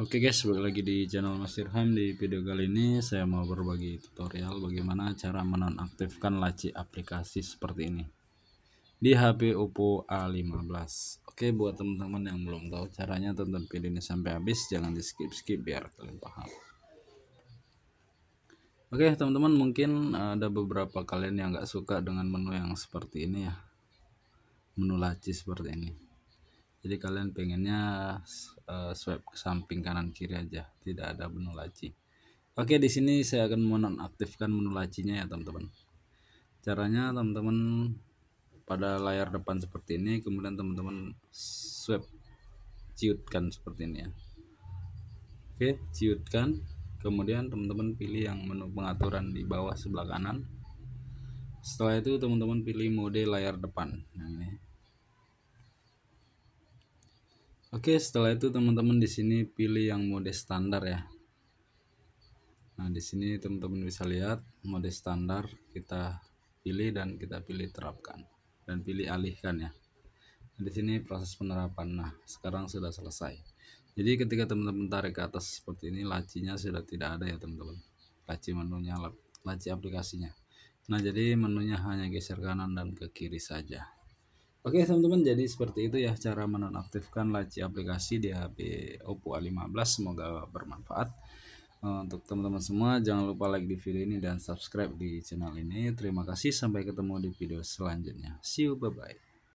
Oke okay guys, balik lagi di channel Mas Irham Di video kali ini saya mau berbagi tutorial bagaimana cara menonaktifkan laci aplikasi seperti ini Di HP Oppo A15 Oke, okay, buat teman-teman yang belum tahu caranya tonton video ini sampai habis Jangan di skip-skip biar kalian paham Oke okay, teman-teman mungkin ada beberapa kalian yang gak suka dengan menu yang seperti ini ya Menu laci seperti ini jadi kalian pengennya uh, swipe ke samping kanan kiri aja tidak ada menu laci oke di sini saya akan menonaktifkan menu lacinya ya teman-teman caranya teman-teman pada layar depan seperti ini kemudian teman-teman swipe ciutkan seperti ini ya oke ciutkan kemudian teman-teman pilih yang menu pengaturan di bawah sebelah kanan setelah itu teman-teman pilih mode layar depan yang ini Oke, setelah itu teman-teman di sini pilih yang mode standar ya. Nah, di sini teman-teman bisa lihat mode standar kita pilih dan kita pilih terapkan dan pilih alihkan ya. Nah, di sini proses penerapan. Nah, sekarang sudah selesai. Jadi ketika teman-teman tarik ke atas seperti ini lacinya sudah tidak ada ya, teman-teman. Laci menunya laci aplikasinya. Nah, jadi menunya hanya geser kanan dan ke kiri saja. Oke teman-teman jadi seperti itu ya cara menonaktifkan laci aplikasi di HP Oppo A15 semoga bermanfaat eh, untuk teman-teman semua jangan lupa like di video ini dan subscribe di channel ini terima kasih sampai ketemu di video selanjutnya see you bye bye